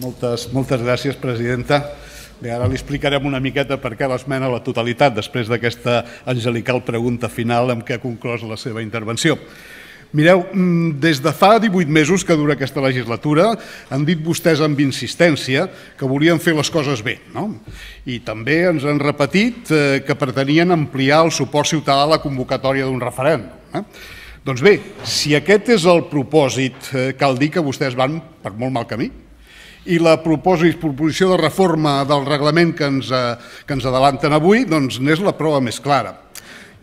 Moltes, moltes gràcies, presidenta. Bé, ara li explicarem una miqueta per què l'esmena a la totalitat després d'aquesta angelical pregunta final amb què ha conclòs la seva intervenció. Mireu, mm, des de fa 18 mesos que dura aquesta legislatura han dit vostès amb insistència que volien fer les coses bé, no? I també ens han repetit eh, que pretenien ampliar el suport ciutadà a la convocatòria d'un referèndum. Eh? Doncs bé, si aquest és el propòsit, eh, cal dir que vostès van per molt mal camí i la proposa i proposició de reforma del reglament que ens, eh, que ens adelanten avui doncs n'és la prova més clara.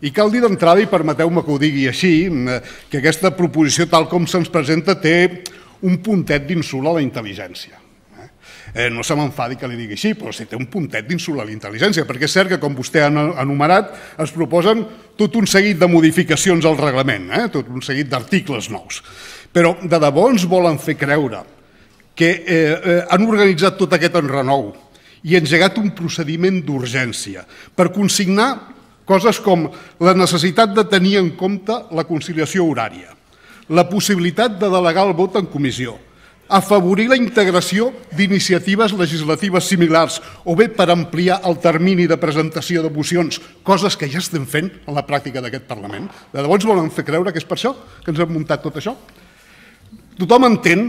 I cal dir d'entrada, i permeteu-me que ho digui així, mm, eh, que aquesta proposició tal com se'ns presenta té un puntet d'insult a la intel·ligència. Eh, no se m'enfadi que li digui així, però sí, té un puntet d'insult a la intel·ligència, perquè és cert que, com vostè ha enumerat, es proposen tot un seguit de modificacions al reglament, eh? tot un seguit d'articles nous. Però de debò ens volen fer creure que eh, eh, han organitzat tot aquest enrenou i han engegat un procediment d'urgència per consignar coses com la necessitat de tenir en compte la conciliació horària, la possibilitat de delegar el vot en comissió, afavorir la integració d'iniciatives legislatives similars o bé per ampliar el termini de presentació de mocions, coses que ja estem fent a la pràctica d'aquest Parlament. De debò ens volen fer creure que és per això que ens hem muntat tot això? Tothom entén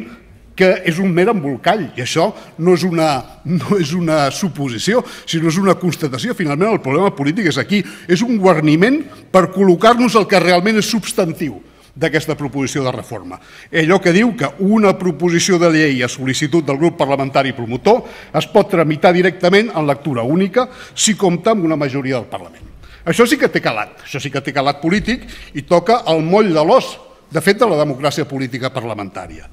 que és un mer embolcall, i això no és, una, no és una suposició, sinó és una constatació. Finalment, el problema polític és aquí, és un guarniment per col·locar-nos el que realment és substantiu d'aquesta proposició de reforma. Allò que diu que una proposició de llei a sol·licitud del grup parlamentari promotor es pot tramitar directament en lectura única si compta amb una majoria del Parlament. Això sí que té calat, això sí que té calat polític i toca el moll de l'os, de fet, de la democràcia política parlamentària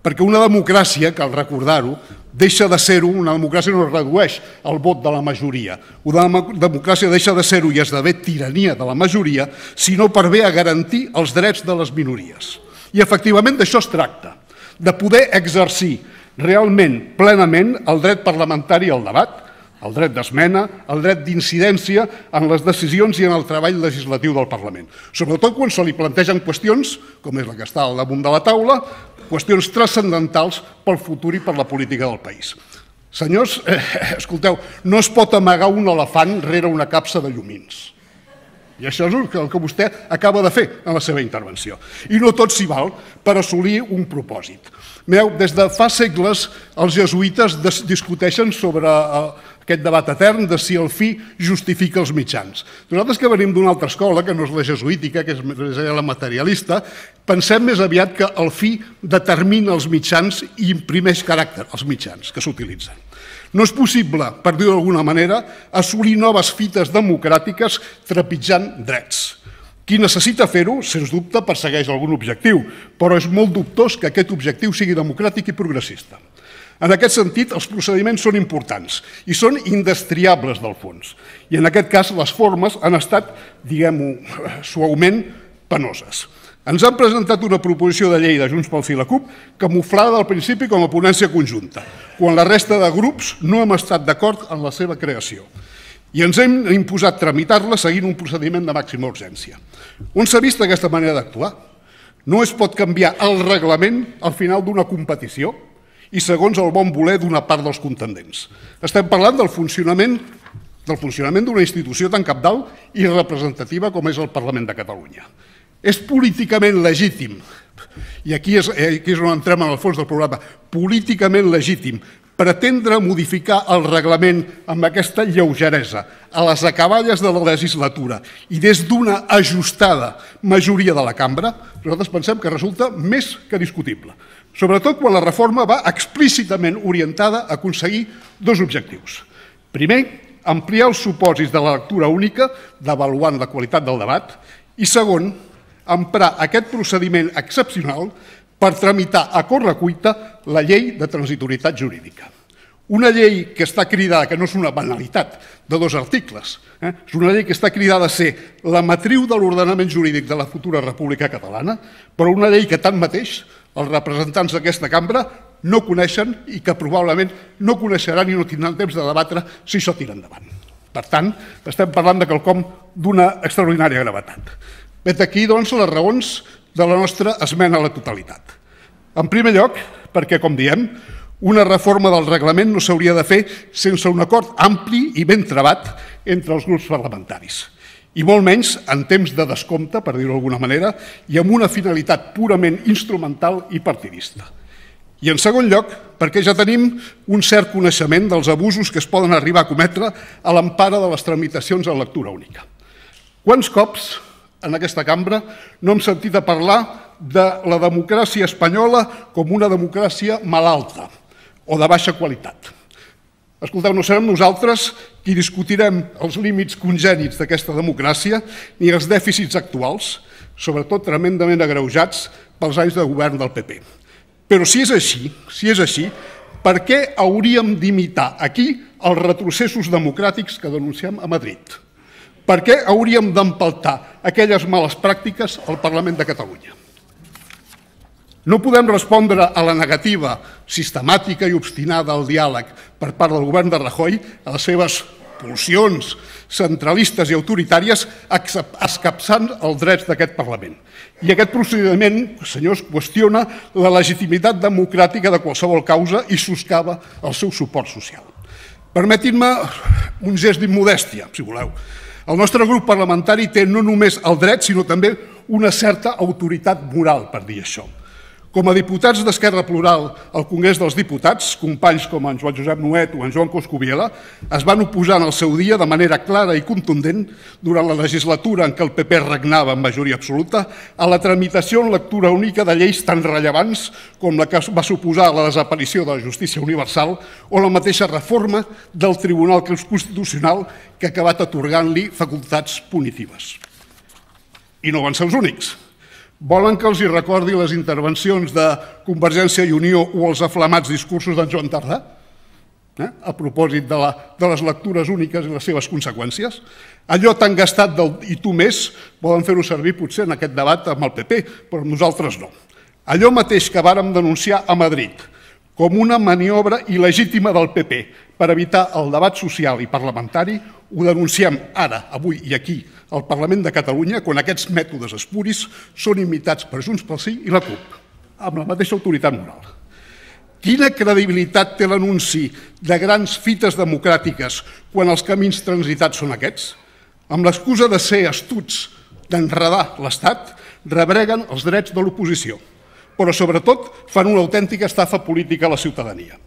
perquè una democràcia, cal recordar-ho, deixa de ser-ho, una democràcia no es redueix el vot de la majoria. Una democràcia deixa de ser-ho i esdevé tirania de la majoria, sinó per bé a garantir els drets de les minories. I efectivament d'això es tracta, de poder exercir realment, plenament, el dret parlamentari al debat, el dret d'esmena, el dret d'incidència en les decisions i en el treball legislatiu del Parlament. Sobretot quan se li plantegen qüestions, com és la que està al damunt de la taula, qüestions transcendentals pel futur i per la política del país. Senyors, eh, eh escolteu, no es pot amagar un elefant rere una capsa de llumins. I això és el que vostè acaba de fer en la seva intervenció. I no tot s'hi val per assolir un propòsit. Mireu, des de fa segles els jesuïtes discuteixen sobre eh, aquest debat etern de si el fi justifica els mitjans. Nosaltres que venim d'una altra escola, que no és la jesuítica, que és la materialista, pensem més aviat que el fi determina els mitjans i imprimeix caràcter als mitjans que s'utilitzen. No és possible, per dir-ho d'alguna manera, assolir noves fites democràtiques trepitjant drets. Qui necessita fer-ho, sens dubte, persegueix algun objectiu, però és molt dubtós que aquest objectiu sigui democràtic i progressista. En aquest sentit, els procediments són importants i són indestriables del fons. I en aquest cas, les formes han estat, diguem-ho suaument, penoses. Ens han presentat una proposició de llei de Junts pel Sí i la CUP camuflada al principi com a ponència conjunta, quan la resta de grups no hem estat d'acord en la seva creació i ens hem imposat tramitar-la seguint un procediment de màxima urgència. On s'ha vist aquesta manera d'actuar? No es pot canviar el reglament al final d'una competició? i segons el bon voler d'una part dels contendents. Estem parlant del funcionament del funcionament d'una institució tan capdal i representativa com és el Parlament de Catalunya. És políticament legítim, i aquí és, eh, aquí és on entrem en el fons del programa, políticament legítim pretendre modificar el reglament amb aquesta lleugeresa a les acaballes de la legislatura i des d'una ajustada majoria de la cambra, nosaltres pensem que resulta més que discutible sobretot quan la reforma va explícitament orientada a aconseguir dos objectius. Primer, ampliar els supòsits de la lectura única, devaluant la qualitat del debat, i segon, emprar aquest procediment excepcional per tramitar a correcuita la llei de transitorietat jurídica. Una llei que està cridada, que no és una banalitat de dos articles, eh? és una llei que està cridada a ser la matriu de l'ordenament jurídic de la futura República Catalana, però una llei que tanmateix mateix els representants d'aquesta cambra no coneixen i que probablement no coneixeran i no tindran temps de debatre si això tira endavant. Per tant, estem parlant de quelcom d'una extraordinària gravetat. Vet aquí, doncs, les raons de la nostra esmena a la totalitat. En primer lloc, perquè, com diem, una reforma del reglament no s'hauria de fer sense un acord ampli i ben trebat entre els grups parlamentaris i molt menys en temps de descompte, per dir-ho d'alguna manera, i amb una finalitat purament instrumental i partidista. I en segon lloc, perquè ja tenim un cert coneixement dels abusos que es poden arribar a cometre a l'empara de les tramitacions en lectura única. Quants cops en aquesta cambra no hem sentit a parlar de la democràcia espanyola com una democràcia malalta o de baixa qualitat? Escolteu, no serem nosaltres qui discutirem els límits congènits d'aquesta democràcia ni els dèficits actuals, sobretot tremendament agreujats pels anys de govern del PP. Però si és així, si és així, per què hauríem d'imitar aquí els retrocessos democràtics que denunciem a Madrid? Per què hauríem d'empaltar aquelles males pràctiques al Parlament de Catalunya? No podem respondre a la negativa sistemàtica i obstinada al diàleg per part del govern de Rajoy a les seves pulsions centralistes i autoritàries escapçant els drets d'aquest Parlament. I aquest procediment, senyors, qüestiona la legitimitat democràtica de qualsevol causa i soscava el seu suport social. Permetin-me un gest d'immodèstia, si voleu. El nostre grup parlamentari té no només el dret, sinó també una certa autoritat moral per dir això. Com a diputats d'Esquerra Plural al Congrés dels Diputats, companys com en Joan Josep Nuet o en Joan Coscubiela, es van oposar en el seu dia de manera clara i contundent durant la legislatura en què el PP regnava en majoria absoluta a la tramitació en lectura única de lleis tan rellevants com la que va suposar la desaparició de la justícia universal o la mateixa reforma del Tribunal Constitucional que ha acabat atorgant-li facultats punitives. I no van ser els únics. Volen que els hi recordi les intervencions de Convergència i Unió o els aflamats discursos d'en Joan Tardà? Eh? A propòsit de, la, de les lectures úniques i les seves conseqüències. Allò tan gastat del i tu més volen fer-ho servir potser en aquest debat amb el PP, però nosaltres no. Allò mateix que vàrem denunciar a Madrid, com una maniobra il·legítima del PP per evitar el debat social i parlamentari, ho denunciem ara, avui i aquí, al Parlament de Catalunya, quan aquests mètodes espuris són imitats per Junts pel Sí i la CUP, amb la mateixa autoritat moral. Quina credibilitat té l'anunci de grans fites democràtiques quan els camins transitats són aquests? Amb l'excusa de ser astuts d'enredar l'Estat, rebreguen els drets de l'oposició però sobretot fan una autèntica estafa política a la ciutadania.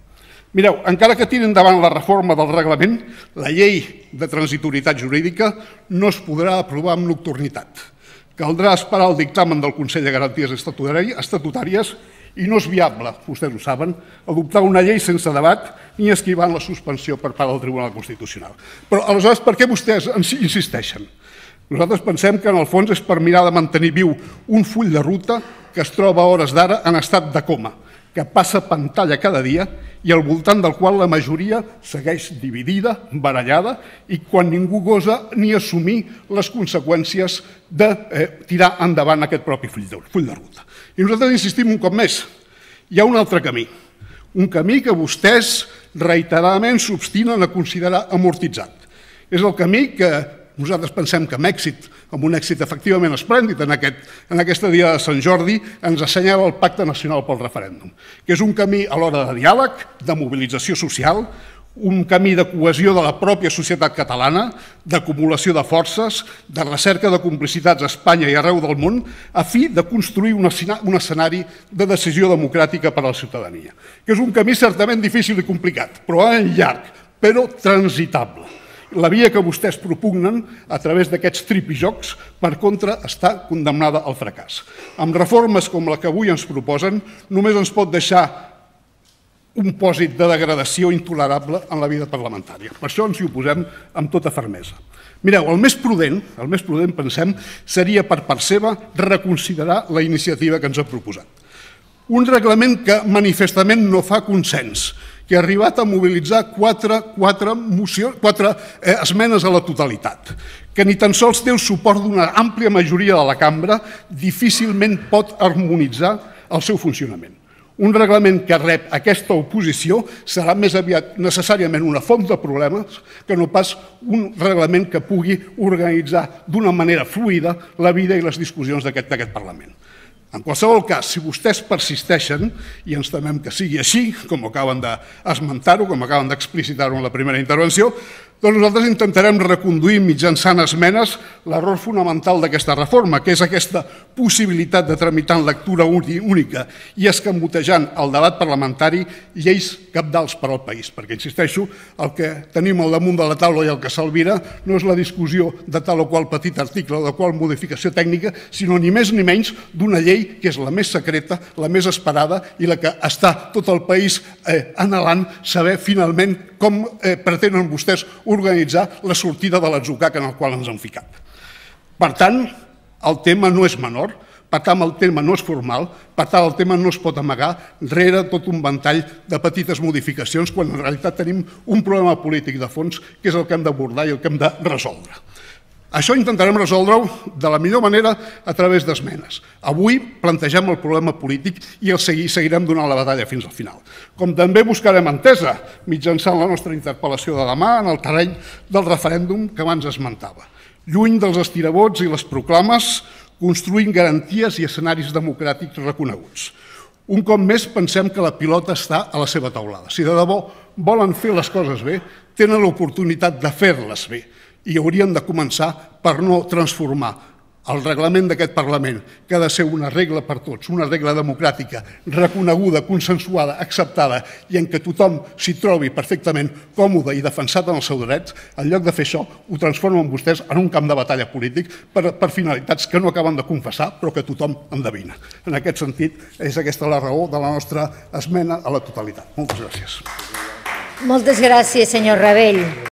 Mireu, encara que tinguin davant la reforma del reglament, la llei de transitorietat jurídica no es podrà aprovar amb nocturnitat. Caldrà esperar el dictamen del Consell de Garanties Estatutàries i no és viable, vostès ho saben, adoptar una llei sense debat ni esquivant la suspensió per part del Tribunal Constitucional. Però aleshores, per què vostès insisteixen? Nosaltres pensem que en el fons és per mirar de mantenir viu un full de ruta que es troba a hores d'ara en estat de coma, que passa pantalla cada dia i al voltant del qual la majoria segueix dividida, barallada i quan ningú gosa ni assumir les conseqüències de eh, tirar endavant aquest propi full de, full de ruta. I nosaltres insistim un cop més, hi ha un altre camí, un camí que vostès reiteradament s'obstinen a considerar amortitzat. És el camí que nosaltres pensem que èxit, com un èxit efectivament esplèndid en, aquest, en aquesta dia de Sant Jordi, ens assenyala el Pacte Nacional pel Referèndum, que és un camí a l'hora de diàleg, de mobilització social, un camí de cohesió de la pròpia societat catalana, d'acumulació de forces, de recerca de complicitats a Espanya i arreu del món, a fi de construir un escenari de decisió democràtica per a la ciutadania, que és un camí certament difícil i complicat, però en llarg, però transitable la via que vostès propugnen a través d'aquests tripijocs, per contra, està condemnada al fracàs. Amb reformes com la que avui ens proposen, només ens pot deixar un pòsit de degradació intolerable en la vida parlamentària. Per això ens hi oposem amb tota fermesa. Mireu, el més prudent, el més prudent pensem, seria per part seva reconsiderar la iniciativa que ens ha proposat. Un reglament que manifestament no fa consens, que ha arribat a mobilitzar quatre, quatre, moció, quatre eh, esmenes a la totalitat, que ni tan sols té el suport d'una àmplia majoria de la cambra, difícilment pot harmonitzar el seu funcionament. Un reglament que rep aquesta oposició serà més aviat necessàriament una font de problemes que no pas un reglament que pugui organitzar d'una manera fluida la vida i les discussions d'aquest Parlament. En qualsevol cas, si vostès persisteixen, i ens temem que sigui així, com acaben d'esmentar-ho, com acaben d'explicitar-ho en la primera intervenció, doncs nosaltres intentarem reconduir mitjançant esmenes l'error fonamental d'aquesta reforma, que és aquesta possibilitat de tramitar en lectura única i escamotejant el debat parlamentari lleis capdals per al país, perquè, insisteixo, el que tenim al damunt de la taula i el que s'alvira no és la discussió de tal o qual petit article o de qual modificació tècnica, sinó ni més ni menys d'una llei que és la més secreta, la més esperada i la que està tot el país eh, anhelant saber finalment com eh, pretenen vostès organitzar la sortida de l'atzucac en el qual ens han ficat. Per tant, el tema no és menor, per tant el tema no és formal, per tant el tema no es pot amagar rere tot un ventall de petites modificacions quan en realitat tenim un problema polític de fons que és el que hem d'abordar i el que hem de resoldre. Això intentarem resoldre-ho de la millor manera a través d'esmenes. Avui plantegem el problema polític i el seguirem donant la batalla fins al final. Com també buscarem entesa mitjançant la nostra interpel·lació de demà en el terreny del referèndum que abans esmentava. Lluny dels estirabots i les proclames, construint garanties i escenaris democràtics reconeguts. Un cop més pensem que la pilota està a la seva taulada. Si de debò volen fer les coses bé, tenen l'oportunitat de fer-les bé i hauríem de començar per no transformar el reglament d'aquest Parlament, que ha de ser una regla per tots, una regla democràtica, reconeguda, consensuada, acceptada, i en què tothom s'hi trobi perfectament còmode i defensat en els seus drets, en lloc de fer això, ho transformen vostès en un camp de batalla polític per, per finalitats que no acaben de confessar, però que tothom endevina. En aquest sentit, és aquesta la raó de la nostra esmena a la totalitat. Moltes gràcies. Moltes gràcies, senyor Rebell.